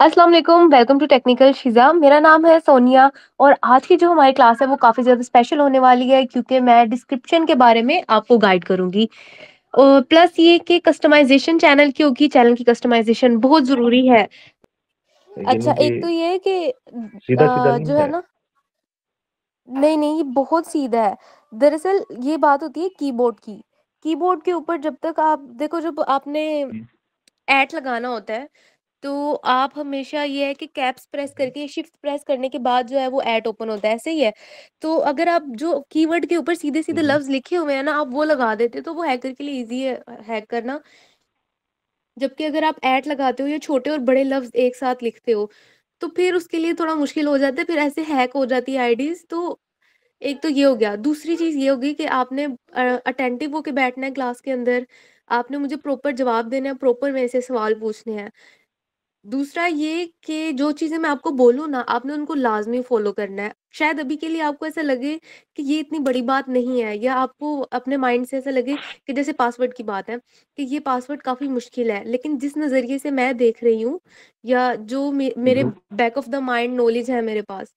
Aslam welcome to technical Shiza मेरा नाम है सोनिया और आज की जो हमारी क्लास है वो काफ़ी ज़्यादा स्पेशल होने वाली है क्योंकि मैं डिस्क्रिप्शन के बारे में आपको गाइड करूंगी प्लस ये कि कस्टमाइजेशन चैनल की होगी चैनल की कस्टमाइजेशन बहुत ज़रूरी है अच्छा एक तो ये कि जो है ना नहीं नहीं ये बहुत सीधा है दरअसल ये बात होती है कीबोर्ड की कीबोर्ड के ऊपर जब तक आप देखो जब आपने एट हम्म। लगाना होता है तो आप हमेशा ये है कि कैप्स प्रेस करके शिफ्ट प्रेस करने के बाद जो है वो ऐड ओपन होता है ऐसे ही है तो अगर आप जो कीवर्ड के ऊपर सीधे सीधे लफ्ज लिखे हुए हैं ना आप वो लगा देते तो वो हैकर के लिए इजी है हैक करना जबकि अगर आप एट लगाते हो या छोटे और बड़े लफ्ज एक साथ लिखते हो तो फिर उसके लिए थोड़ा मुश्किल हो जाता है फिर ऐसे हैक हो जाती है आईडीज तो एक तो ये हो गया दूसरी चीज ये होगी कि आपने अटेंटिव होके बैठना है क्लास के अंदर आपने मुझे प्रॉपर जवाब देना है प्रॉपर मेरे से सवाल पूछने हैं दूसरा ये कि जो चीज़ें मैं आपको बोलूँ ना, आपने उनको लाज़मी फ़ॉलो करना है। शायद अभी के लिए आपको ऐसा लगे कि ये इतनी बड़ी बात नहीं है या आपको अपने माइंड से ऐसा लगे कि जैसे पासवर्ड की बात है, कि ये पासवर्ड काफ़ी मुश्किल है। लेकिन जिस नज़रिए से मैं देख रही हूँ या जो मे मेरे back of the mind knowledge है मेरे पास,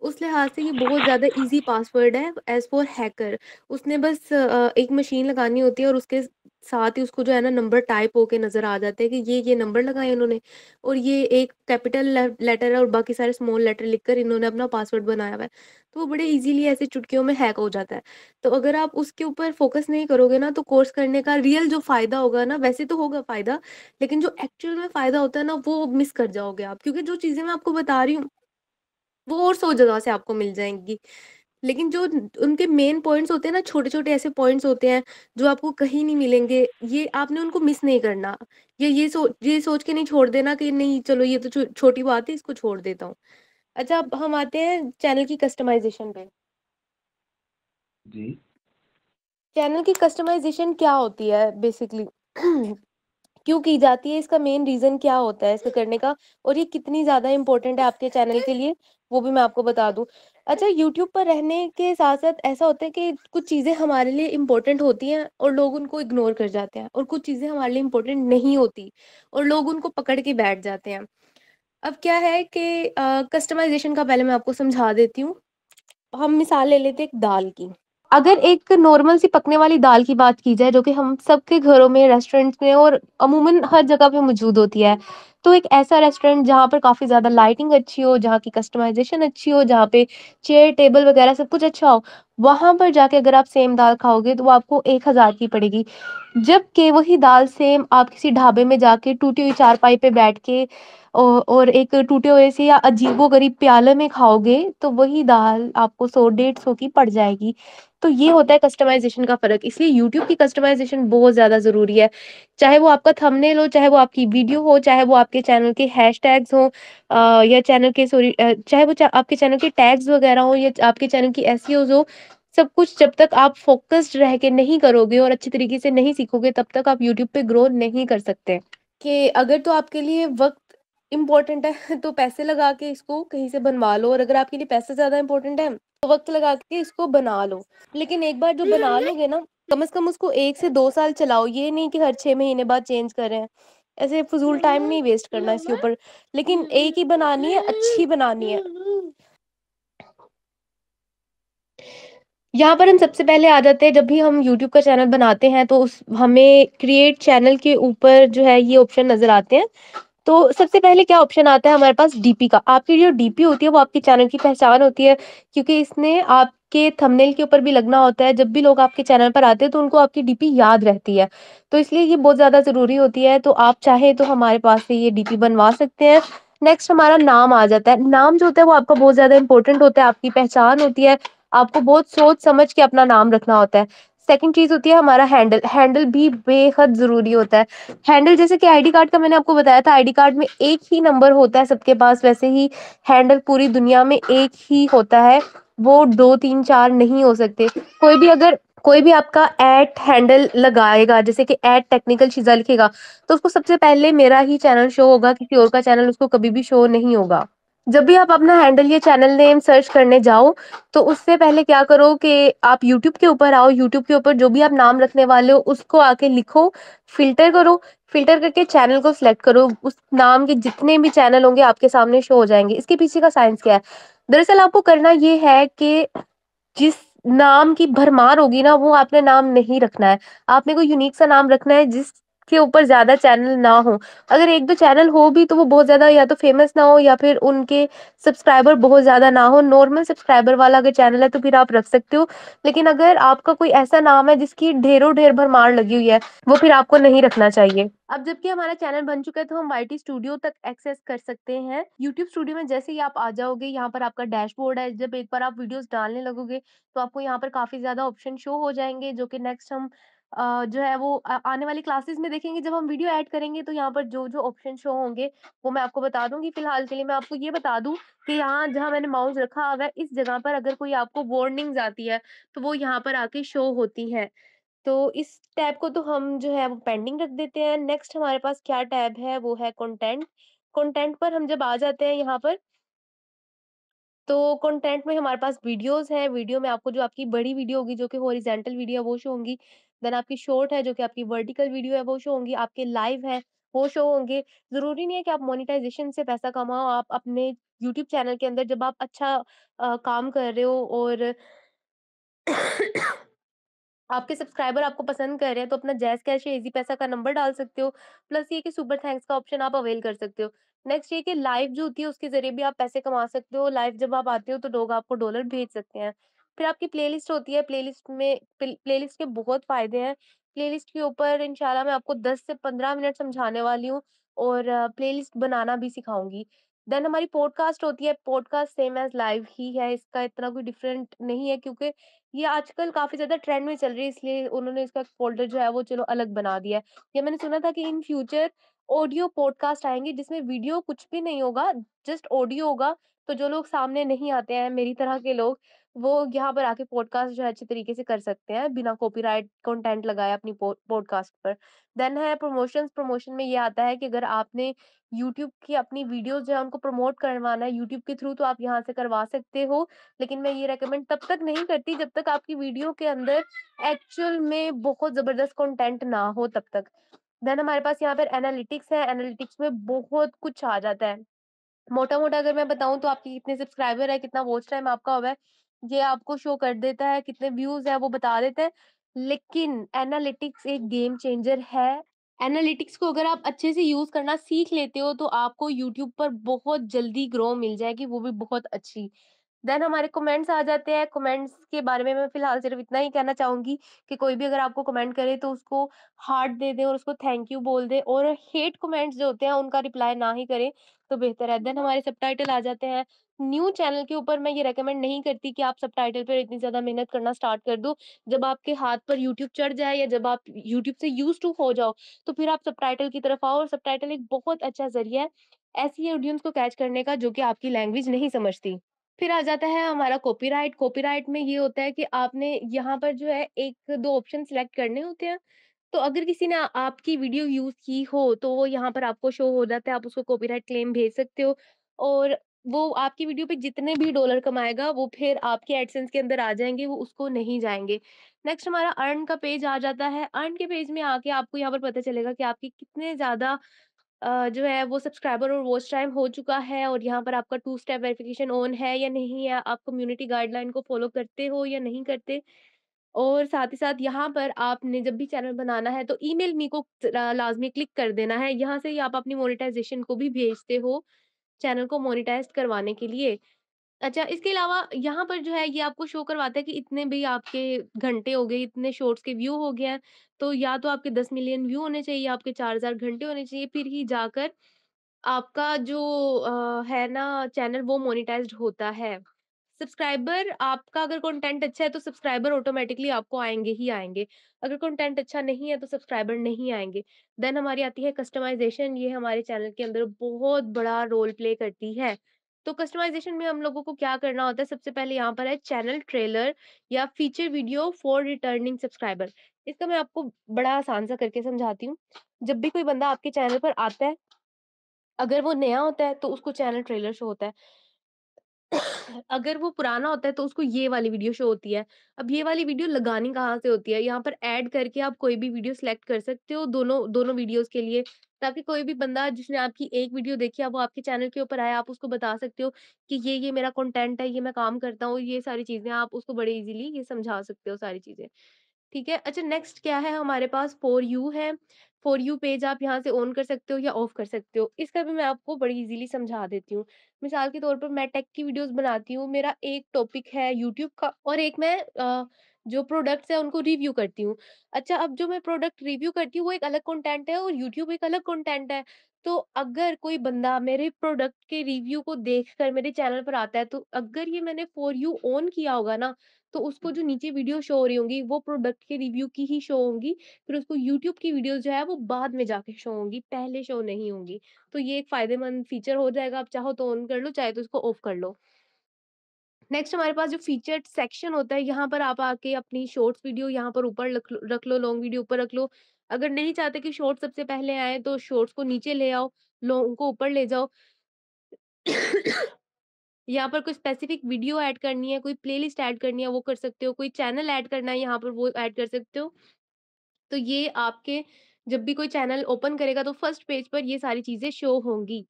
उस लिहाज से ये बहुत ज़्यादा ईज़ी पासवर्ड है एज़ फ़ॉर हैकर। उसने बस एक मशीन लगानी होती है और उसके साथ ही उसको जो है ना नंबर टाइप होके नज़र आ जाते हैं कि ये ये नंबर लगाए इन्होंने और ये एक कैपिटल लेटर है और बाकी सारे स्मॉल लेटर लिखकर इन्होंने अपना पासवर्ड बनाया हुआ है तो वो बड़े इजीली ऐसे चुटकियों में हैक हो जाता है तो अगर आप उसके ऊपर फोकस नहीं करोगे ना तो कोर्स करने का रियल जो फ़ायदा होगा ना वैसे तो होगा फ़ायदा लेकिन जो एक्चुअल में फ़ायदा होता है ना वो मिस कर जाओगे आप क्योंकि जो चीज़ें मैं आपको बता रही हूँ वो और सौ जगह से आपको मिल जाएंगी लेकिन जो उनके मेन पॉइंट्स होते हैं ना छोटे छोटे ऐसे पॉइंट्स होते हैं जो आपको कहीं नहीं मिलेंगे ये आपने उनको मिस नहीं करना ये ये सोच ये सोच के नहीं छोड़ देना कि नहीं चलो ये तो छोटी बात है इसको छोड़ देता हूँ अच्छा अब हम आते हैं चैनल की कस्टमाइजेशन पे जी चैनल की कस्टमाइजेशन क्या होती है बेसिकली क्यों की जाती है इसका मेन रीजन क्या होता है इसको करने का और ये कितनी ज्यादा इम्पोर्टेंट है आपके चैनल के लिए वो भी मैं आपको बता दूं अच्छा यूट्यूब पर रहने के साथ साथ ऐसा होता है कि कुछ चीज़ें हमारे लिए इम्पोर्टेंट होती हैं और लोग उनको इग्नोर कर जाते हैं और कुछ चीज़ें हमारे लिए इम्पोर्टेंट नहीं होती और लोग उनको पकड़ के बैठ जाते हैं अब क्या है कि कस्टमाइजेशन का पहले मैं आपको समझा देती हूँ हम मिसाल ले लेते हैं दाल की अगर एक नॉर्मल सी पकने वाली दाल की बात की जाए जो कि हम सबके घरों में रेस्टोरेंट्स में और अमूमन हर जगह पे मौजूद होती है तो एक ऐसा रेस्टोरेंट जहाँ पर काफ़ी ज़्यादा लाइटिंग अच्छी हो जहाँ की कस्टमाइजेशन अच्छी हो जहाँ पे चेयर टेबल वगैरह सब कुछ अच्छा हो वहां पर जाके अगर आप सेम दाल खाओगे तो वो आपको एक हज़ार की पड़ेगी जबकि वही दाल सेम आप किसी ढाबे में जाके टूटी हुई चारपाई पे बैठ के और और एक टूटे हुए से या अजीबो गरीब प्याले में खाओगे तो वही दाल आपको सौ डेढ़ सौ की पड़ जाएगी तो ये होता है कस्टमाइजेशन का फर्क इसलिए YouTube की कस्टमाइजेशन बहुत ज्यादा जरूरी है चाहे वो आपका थंबनेल हो चाहे वो आपकी वीडियो हो चाहे वो आपके चैनल के हैशटैग्स हो आ, या चैनल के सॉरी चाहे वो चा, आपके चैनल के टैग्स वगैरह हो या आपके चैनल की एस e हो सब कुछ जब तक आप फोकस्ड रह के नहीं करोगे और अच्छे तरीके से नहीं सीखोगे तब तक आप यूट्यूब पे ग्रो नहीं कर सकते कि अगर तो आपके लिए वक्त इम्पोर्टेंट है तो पैसे लगा के इसको कहीं से बनवा लो और अगर आपके लिए पैसे ज़्यादा इम्पोर्टेंट है तो वक्त लगा के इसको बना लो लेकिन एक बार जो बना हम्म, लोगे ना हम्म। कम से कम उसको एक से दो साल चलाओ ये नहीं कि हर छह महीने बाद चेंज करे ऐसे फजूल टाइम नहीं वेस्ट हम्म, करना इसके ऊपर लेकिन एक ही बनानी है अच्छी बनानी है यहाँ पर हम सबसे पहले आ जाते हैं जब भी हम YouTube का चैनल बनाते हैं तो उस हमें क्रिएट चैनल के ऊपर जो है ये ऑप्शन नजर आते हैं तो सबसे पहले क्या ऑप्शन आता है हमारे पास डीपी का आपकी जो डीपी होती है वो आपके चैनल की पहचान होती है क्योंकि इसने आप के थंबनेल के ऊपर भी लगना होता है जब भी लोग आपके चैनल पर आते हैं तो उनको आपकी डीपी याद रहती है तो इसलिए ये बहुत ज़्यादा ज़रूरी होती है तो आप चाहे तो हमारे पास से ये डीपी बनवा सकते हैं नेक्स्ट हमारा नाम आ जाता है नाम जो होता है वो आपका बहुत ज़्यादा इंपॉर्टेंट होता है आपकी पहचान होती है आपको बहुत सोच समझ के अपना नाम रखना होता है सेकंड चीज होती है हमारा हैंडल हैंडल भी बेहद जरूरी होता है हैंडल जैसे कि आईडी कार्ड का मैंने आपको बताया था आईडी कार्ड में एक ही नंबर होता है सबके पास वैसे ही हैंडल पूरी दुनिया में एक ही होता है वो दो तीन चार नहीं हो सकते कोई भी अगर कोई भी आपका एट हैंडल लगाएगा जैसे कि एट टेक्निकल चीजा लिखेगा तो उसको सबसे पहले मेरा ही चैनल शो होगा किसी और का चैनल उसको कभी भी शो नहीं होगा जब भी आप अपना हैंडल या चैनल नेम सर्च करने जाओ तो उससे पहले क्या करो कि आप यूट्यूब के ऊपर आओ यूट्यूब के ऊपर जो भी आप नाम रखने वाले हो उसको आके लिखो फिल्टर करो फिल्टर करके चैनल को सिलेक्ट करो उस नाम के जितने भी चैनल होंगे आपके सामने शो हो जाएंगे इसके पीछे का साइंस क्या है दरअसल आपको करना ये है कि जिस नाम की भरमार होगी ना वो आपने नाम नहीं रखना है आपने कोई यूनिक सा नाम रखना है जिस के ऊपर ज्यादा चैनल ना हो अगर एक दो चैनल हो भी तो वो बहुत ज्यादा या तो फेमस ना हो या फिर उनके सब्सक्राइबर बहुत ज्यादा ना हो नॉर्मल सब्सक्राइबर वाला अगर चैनल है तो फिर आप रख सकते हो लेकिन अगर आपका कोई ऐसा नाम है जिसकी ढेरों ढेर भर मार लगी हुई है वो फिर आपको नहीं रखना चाहिए अब जबकि हमारा चैनल बन चुका है तो हम वाई स्टूडियो तक एक्सेस कर सकते हैं यूट्यूब स्टूडियो में जैसे ही आप आ जाओगे यहाँ पर आपका डैशबोर्ड है जब एक बार आप वीडियोस डालने लगोगे तो आपको यहाँ पर काफी ज्यादा ऑप्शन शो हो जाएंगे जो कि नेक्स्ट हम जो है वो आने वाली क्लासेस में देखेंगे जब हम वीडियो ऐड करेंगे तो यहाँ पर जो-जो ऑप्शन शो होंगे वो मैं आपको बता दूंगी फिलहाल के लिए मैं आपको ये बता दूँ कि यहाँ जहाँ मैंने माउस रखा हुआ है इस जगह पर अगर कोई आपको वार्निंग्स आती है तो वो यहाँ पर आके शो होती है तो इस टैब को तो हम जो है वो पेंडिंग रख देते हैं। नेक्स्ट हमारे पास क्या टैब है वो है कॉन्टेंट कॉन्टेंट पर हम जब आ जाते हैं यहाँ पर तो कंटेंट में हमारे पास वीडियोज़ हैं। वीडियो में आपको जो आपकी बड़ी वीडियो होगी जो कि हॉरिजेंटल वीडियो है वो शो होंगी। देन आपकी शॉर्ट है जो कि आपकी वर्टिकल वीडियो है वो शो होंगी आपके लाइव है वो शो होंगे जरूरी नहीं है कि आप मोनिटाइजेशन से पैसा कमाओ आप अपने यूट्यूब चैनल के अंदर जब आप अच्छा आ, काम कर रहे हो और आपके सब्सक्राइबर आपको पसंद कर रहे हैं तो अपना जैस कैश या इजी पैसा का नंबर डाल सकते हो प्लस ये कि सुपर थैंक्स का ऑप्शन आप अवेल कर सकते हो नेक्स्ट ये कि लाइव जो होती है उसके जरिए भी आप पैसे कमा सकते हो लाइव जब आप आते हो तो लोग आपको डॉलर भेज सकते हैं फिर आपकी प्लेलिस्ट होती है प्लेलिस्ट में प्लेलिस्ट के बहुत फायदे हैं प्लेलिस्ट के ऊपर इंशाल्लाह मैं आपको 10 से 15 मिनट समझाने वाली हूँ और प्लेलिस्ट बनाना भी सिखाऊंगी देन हमारी पॉडकास्ट होती है पॉडकास्ट सेम एज लाइव ही है इसका इतना कोई डिफरेंट नहीं है क्योंकि ये आजकल काफी ज्यादा ट्रेंड में चल रही है इसलिए उन्होंने इसका फोल्डर जो है वो चलो अलग बना दिया है या मैंने सुना था कि इन फ्यूचर ऑडियो पॉडकास्ट आएंगे जिसमें वीडियो कुछ भी नहीं होगा जस्ट ऑडियो होगा तो जो लोग सामने नहीं आते हैं मेरी तरह के लोग वो यहाँ पर आके पॉडकास्ट जो है अच्छे तरीके से कर सकते हैं बिना कॉपीराइट कंटेंट लगाए अपनी पॉडकास्ट पर देन है प्रमोशन प्रमोशन में ये आता है कि अगर आपने यूट्यूब की अपनी वीडियोज जो है उनको प्रमोट करवाना है यूट्यूब के थ्रू तो आप यहाँ से करवा सकते हो लेकिन मैं ये रेकमेंड तब तक नहीं करती जब तक आपकी वीडियो के अंदर एक्चुअल में बहुत जबरदस्त कॉन्टेंट ना हो तब तक देन हमारे पास यहाँ पर एनालिटिक्स है एनालिटिक्स में बहुत कुछ आ जाता है मोटा मोटा अगर मैं बताऊं तो आपके कितने सब्सक्राइबर है कितना वॉच टाइम आपका हुआ है ये आपको शो कर देता है कितने व्यूज है वो बता देता है लेकिन एनालिटिक्स एक गेम चेंजर है एनालिटिक्स को अगर आप अच्छे से यूज करना सीख लेते हो तो आपको यूट्यूब पर बहुत जल्दी ग्रो मिल जाएगी वो भी बहुत अच्छी देन हमारे कमेंट्स आ जाते हैं कमेंट्स के बारे में मैं फिलहाल सिर्फ इतना ही कहना चाहूंगी कि कोई भी अगर आपको कमेंट करे तो उसको हार्ट दे दे और उसको थैंक यू बोल दे और हेट कमेंट्स जो होते हैं उनका रिप्लाई ना ही करें तो बेहतर है देन हमारे सब आ जाते हैं न्यू चैनल के ऊपर मैं ये रेकमेंड नहीं करती कि आप सब टाइटल पर इतनी ज़्यादा मेहनत करना स्टार्ट कर दो जब आपके हाथ पर यूट्यूब चढ़ जाए या जब आप यूट्यूब से यूज टू हो जाओ तो फिर आप सब टाइटल की तरफ आओ और सब टाइटल एक बहुत अच्छा जरिया है ऐसी ऑडियंस को कैच करने का जो कि आपकी लैंग्वेज नहीं समझती फिर आ जाता है हमारा कॉपीराइट कॉपीराइट में ये होता है कि आपने यहाँ पर जो है एक दो ऑप्शन सिलेक्ट करने होते हैं तो अगर किसी ने आपकी वीडियो यूज की हो तो वो यहाँ पर आपको शो हो जाता है आप उसको कॉपीराइट क्लेम भेज सकते हो और वो आपकी वीडियो पे जितने भी डॉलर कमाएगा वो फिर आपके एडसेंस के अंदर आ जाएंगे वो उसको नहीं जाएंगे नेक्स्ट हमारा अर्न का पेज आ जाता है अर्न के पेज में आके आपको यहाँ पर पता चलेगा कि आपके कितने ज्यादा जो है वो सब्सक्राइबर और वॉच टाइम हो चुका है और यहाँ पर आपका टू स्टेप वेरिफिकेशन ऑन है या नहीं है, आप कम्युनिटी गाइडलाइन को फॉलो करते हो या नहीं करते। और साथ ही साथ यहाँ पर आपने जब भी चैनल बनाना है तो ईमेल मी को लाज़मी क्लिक कर देना है। यहाँ से ही आप अपनी मोनिटाइजेशन को भी भेजते हो, चैनल को मोनिटाइज करवाने के लिए। अच्छा, इसके अलावा यहाँ पर जो है ये आपको शो करवाता है कि इतने भी आपके घंटे हो गए, इतने शॉर्ट्स के व्यू हो गए हैं, तो या तो आपके दस मिलियन व्यू होने चाहिए आपके चार हजार घंटे होने चाहिए, फिर ही जाकर आपका जो आ, है ना चैनल वो मोनिटाइज होता है। सब्सक्राइबर आपका अगर कंटेंट अच्छा है तो सब्सक्राइबर ऑटोमेटिकली आपको आएंगे ही आएंगे अगर कंटेंट अच्छा नहीं है तो सब्सक्राइबर नहीं आएंगे देन हमारी आती है कस्टमाइज़ेशन ये हमारे चैनल के अंदर बहुत बड़ा रोल प्ले करती है। तो कस्टमाइजेशन में हम लोगों को क्या करना होता है सबसे पहले यहाँ पर है चैनल ट्रेलर या feature video for returning subscriber इसका मैं आपको बड़ा आसान सा करके समझाती हूँ जब भी कोई बंदा आपके चैनल पर आता है अगर वो नया होता है तो उसको चैनल ट्रेलर शो होता है अगर वो पुराना होता है तो उसको ये वाली वीडियो शो होती है अब ये वाली वीडियो लगानी कहाँ से होती है यहाँ पर ऐड करके आप कोई भी वीडियो सेलेक्ट कर सकते हो दोनों दोनों वीडियोस के लिए ताकि कोई भी बंदा जिसने आपकी एक वीडियो देखी है वो आपके चैनल के ऊपर आया आप उसको बता सकते हो कि ये ये मेरा कॉन्टेंट है ये मैं काम करता हूँ ये सारी चीजें आप उसको बड़े ईजिली ये समझा सकते हो सारी चीजें ठीक है अच्छा नेक्स्ट क्या है हमारे पास फोर यू है फॉर यू पेज आप यहाँ से ऑन कर सकते हो या ऑफ कर सकते हो इसका भी मैं आपको बड़ी इजीली समझा देती हूँ मिसाल के तौर पर मैं टेक की वीडियोस बनाती हूँ मेरा एक टॉपिक है यूट्यूब का और एक मैं आ, जो प्रोडक्ट्स है उनको रिव्यू करती हूँ अच्छा अब जो मैं प्रोडक्ट रिव्यू करती हूँ वो एक अलग कॉन्टेंट है और यूट्यूब एक अलग कॉन्टेंट है तो अगर कोई बंदा मेरे प्रोडक्ट के रिव्यू को देख मेरे चैनल पर आता है तो अगर ये मैंने फॉर यू ऑन किया होगा ना तो उसको जो नीचे वीडियो शो हो रही होंगी वो प्रोडक्ट के रिव्यू की ही शो होंगी फिर उसको यूट्यूब की वीडियो जो है वो बाद में जाके शो होंगी पहले शो नहीं होंगी तो ये एक फायदेमंद फीचर हो जाएगा आप चाहो तो ऑन कर लो चाहे तो इसको ऑफ कर लो नेक्स्ट हमारे पास जो फीचर्ड सेक्शन होता है यहाँ पर आप आके अपनी शॉर्ट्स वीडियो यहाँ पर ऊपर रख लो लॉन्ग वीडियो ऊपर रख लो अगर नहीं चाहते कि शॉर्ट सबसे पहले आए तो शॉर्ट्स को नीचे ले आओ लॉन्ग को ऊपर ले जाओ यहाँ पर कोई स्पेसिफिक वीडियो ऐड करनी है, कोई प्लेलिस्ट ऐड करनी है वो कर सकते हो, कोई चैनल ऐड करना है यहाँ पर वो ऐड कर सकते हो। तो ये आपके जब भी कोई चैनल ओपन करेगा तो फर्स्ट पेज पर ये सारी चीज़ें शो होंगी।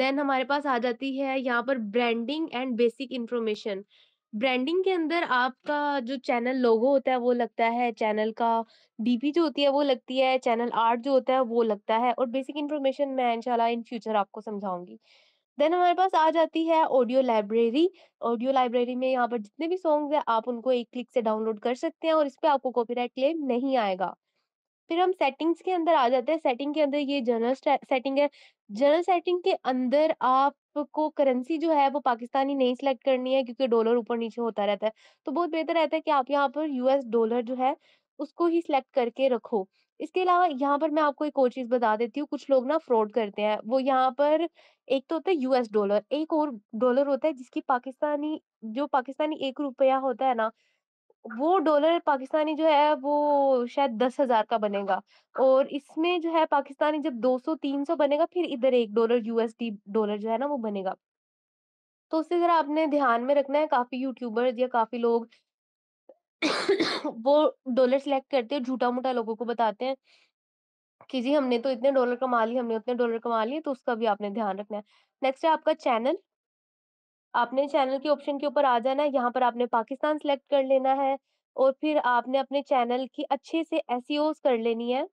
देन हमारे पास आ जाती है यहाँ पर branding and basic information. Branding के अंदर आपका जो चैनल लोगो होता है वो लगता है, चैनल का डीपी जो होती है वो लगती है, चैनल आर्ट जो होता है वो लगता है और बेसिक इन्फॉर्मेशन मैं इंशाल्लाह इन फ्यूचर आपको समझाऊंगी देन हमारे पास आ जाती है ऑडियो लाइब्रेरी ऑडियो लाइब्रेरी में यहाँ पर जितने भी सॉन्ग्स हैं आप उनको एक क्लिक से डाउनलोड कर सकते हैं और इस पर आपको कॉपीराइट क्लेम नहीं आएगा फिर हम सेटिंग्स के अंदर आ जाते हैं सेटिंग के अंदर ये जनरल सेटिंग है जनरल सेटिंग के अंदर आपको करेंसी जो है वो पाकिस्तानी नहीं सिलेक्ट करनी है क्योंकि डॉलर ऊपर नीचे होता रहता है तो बहुत बेहतर रहता है कि आप यहाँ पर यूएस डॉलर जो है उसको ही सिलेक्ट करके रखो इसके अलावा यहाँ पर मैं आपको एक और चीज़ बता देती हूँ, कुछ लोग ना फ्रॉड करते हैं। वो यहाँ पर एक तो होता है यूएस डॉलर, एक और डॉलर होता है जिसकी पाकिस्तानी जो पाकिस्तानी रुपया होता है ना, वो डॉलर पाकिस्तानी जो है वो शायद दस हजार का बनेगा और इसमें जो है पाकिस्तानी जब दो सौ तीन सौ बनेगा फिर इधर एक डॉलर यूएसडी डॉलर जो है ना वो बनेगा। तो उससे ज़रा आपने ध्यान में रखना है, काफ़ी यूट्यूबर्स या काफ़ी लोग वो डॉलर सेलेक्ट करते हैं झूठा मूठा लोगों को बताते हैं कि जी हमने तो इतने डॉलर कमा लिए हमने उतने डॉलर कमा लिए तो उसका भी आपने ध्यान रखना है नेक्स्ट है आपका चैनल आपने चैनल के ऑप्शन के ऊपर आ जाना है यहाँ पर आपने पाकिस्तान सेलेक्ट कर लेना है और फिर आपने अपने चैनल की अच्छे से एस e कर लेनी है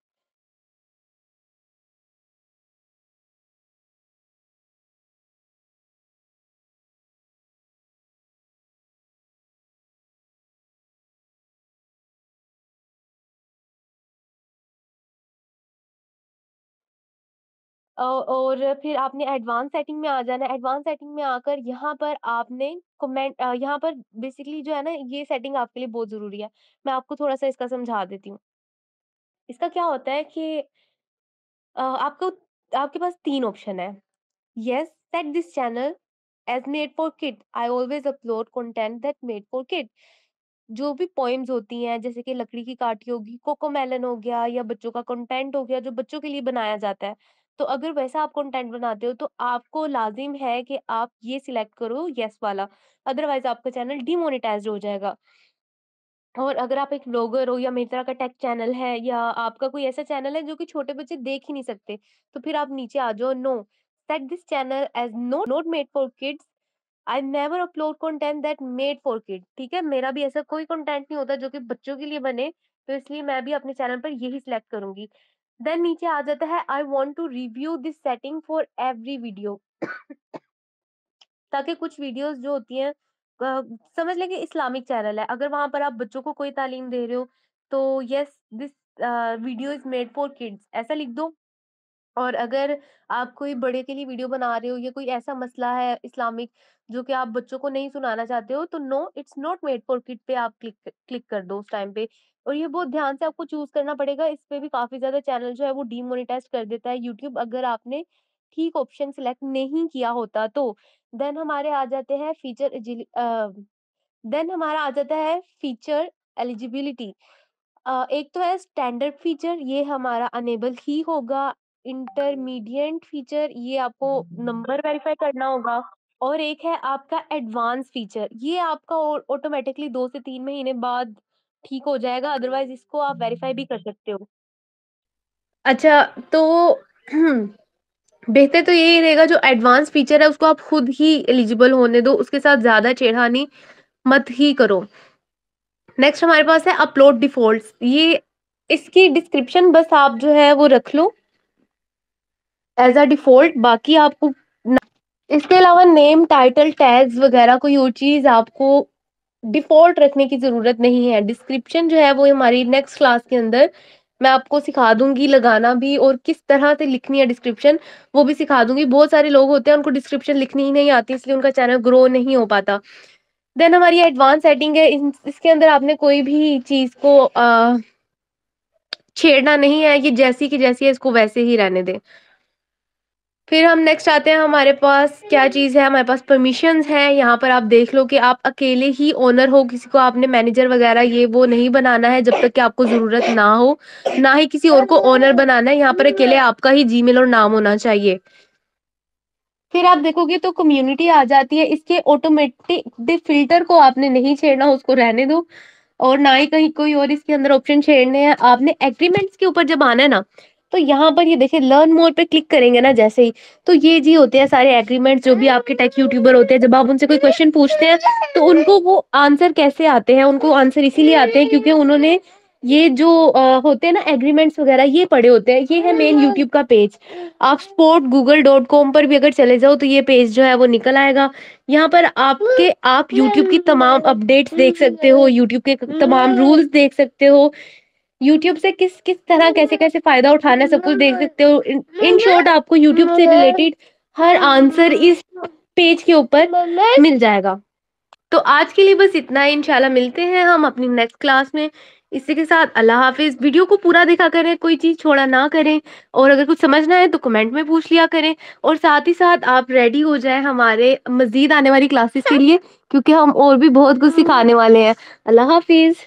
और फिर आपने एडवांस सेटिंग में आ जाना है। एडवांस सेटिंग में आकर यहाँ पर आपने कमेंट यहाँ पर बेसिकली जो है ना ये सेटिंग आपके लिए बहुत ज़रूरी है। मैं आपको थोड़ा-सा इसका समझा देती हूँ। इसका क्या होता है कि आपको आपके पास तीन ऑप्शन है। Yes set this channel as made for kid I always upload content that made for kid जो भी पोइम्स होती हैं जैसे कि लकड़ी की काटी होगी, कोकोमेलन हो गया या बच्चों का कंटेंट हो गया जो बच्चों के लिए बनाया जाता है। तो अगर वैसा आप कंटेंट बनाते हो तो आपको लाजिम है कि आप ये सिलेक्ट करो यस वाला अदरवाइज आपका चैनल डिमोनिटाइज हो जाएगा और अगर आप एक ब्लॉगर हो या मेरी तरह का टेक चैनल है या आपका कोई ऐसा चैनल है जो कि छोटे बच्चे देख ही नहीं सकते तो फिर आप नीचे आ जाओ no set this channel as no not made for kids I never upload content that made for kid ठीक है मेरा भी ऐसा कोई कंटेंट नहीं होता जो कि बच्चों के लिए बने तो इसलिए मैं भी अपने चैनल पर यही सिलेक्ट करूंगी देन नीचे आ जाता है I want to review this setting for every video ताकि कुछ वीडियोस जो होती हैं समझ लें कि इस्लामिक चैनल है अगर वहां पर आप बच्चों को कोई तालीम दे रहे हो तो yes this video is made for kids ऐसा लिख दो और अगर आप कोई बड़े के लिए वीडियो बना रहे हो या कोई ऐसा मसला है इस्लामिक जो कि आप बच्चों को नहीं सुनाना चाहते हो तो no it's not made for kid पे आप क्लिक क्लिक कर दो उस टाइम पे और ये बहुत ध्यान से आपको चूज करना पड़ेगा इस पर भी काफी ज्यादा चैनल जो है वो डीमोनिटाइज कर देता है यूट्यूब अगर आपने ठीक ऑप्शन सिलेक्ट नहीं किया होता तो देन हमारे आ जाते हैं फीचर देन हमारा आ जाता है फीचर एलिजिबिलिटी एक तो है स्टैंडर्ड फीचर ये हमारा अनेबल ही होगा इंटरमीडिएट फीचर ये आपको नंबर वेरीफाई करना होगा और एक है आपका एडवांस फीचर ये आपका ऑटोमेटिकली दो से तीन महीने बाद ठीक हो जाएगा अदरवाइज इसको आप वेरीफाई भी कर सकते हो अच्छा तो बेहतर तो यही रहेगा जो एडवांस फीचर है उसको आप खुद ही एलिजिबल होने दो उसके साथ ज्यादा छेड़खानी मत ही करो नेक्स्ट हमारे पास है अपलोड डिफॉल्ट ये इसकी डिस्क्रिप्शन बस आप जो है वो रख लो एज अ डिफॉल्ट बाकी आपको इसके अलावा नेम टाइटल टैग्स वगैरह कोई और चीज आपको डिफॉल्ट रखने की जरूरत नहीं है डिस्क्रिप्शन जो है वो हमारी नेक्स्ट क्लास के अंदर मैं आपको सिखा दूंगी लगाना भी और किस तरह से लिखनी है डिस्क्रिप्शन वो भी सिखा दूंगी बहुत सारे लोग होते हैं उनको डिस्क्रिप्शन लिखनी ही नहीं आती इसलिए उनका चैनल ग्रो नहीं हो पाता देन हमारी एडवांस सेटिंग है इसके अंदर आपने कोई भी चीज को छेड़ना नहीं है ये जैसी की जैसी है इसको वैसे ही रहने दें फिर हम नेक्स्ट आते हैं हमारे पास क्या चीज़ है हमारे पास परमिशन है यहाँ पर आप देख लो कि आप अकेले ही ओनर हो किसी को आपने मैनेजर वगैरह ये वो नहीं बनाना है जब तक कि आपको ज़रूरत ना हो ना ही किसी और को ओनर बनाना है यहाँ पर अकेले आपका ही जीमेल और नाम होना चाहिए फिर आप देखोगे तो कम्युनिटी आ जाती है इसके ऑटोमेटिक फिल्टर को आपने नहीं छेड़ना उसको रहने दो और ना ही कहीं कोई और इसके अंदर ऑप्शन छेड़ने हैं आपने एग्रीमेंट्स के ऊपर जब आना है ना तो यहाँ पर ये देखिए लर्न मोर पे क्लिक करेंगे ना जैसे ही तो ये जी होते हैं सारे एग्रीमेंट जो भी आपके टेक यूट्यूबर होते हैं जब आप उनसे कोई क्वेश्चन पूछते हैं तो उनको वो आंसर कैसे आते हैं उनको आंसर इसीलिए आते हैं क्योंकि उन्होंने ये जो आ, होते हैं ना एग्रीमेंट्स वगैरह ये पड़े होते हैं ये है मेन यूट्यूब का पेज आप स्पोर्ट गूगल डॉट कॉम पर भी अगर चले जाओ तो ये पेज जो है वो निकल आएगा यहाँ पर आपके आप यूट्यूब की तमाम अपडेट्स देख सकते हो यूट्यूब के तमाम रूल्स देख सकते हो यूट्यूब से किस किस तरह कैसे कैसे फायदा उठाना है सब कुछ देख सकते हो इन शॉर्ट आपको यूट्यूब से रिलेटेड हर आंसर इस पेज के ऊपर मिल जाएगा तो आज के लिए बस इतना ही इंशाल्लाह मिलते हैं हम अपनी नेक्स्ट क्लास में इसी के साथ अल्लाह हाफिज वीडियो को पूरा देखा करें कोई चीज़ छोड़ा ना करें और अगर कुछ समझना है तो कमेंट में पूछ लिया करें और साथ ही साथ आप रेडी हो जाए हमारे मजीद आने वाली क्लासेस के लिए क्योंकि हम और भी बहुत कुछ सिखाने वाले हैं अल्लाह हाफिज़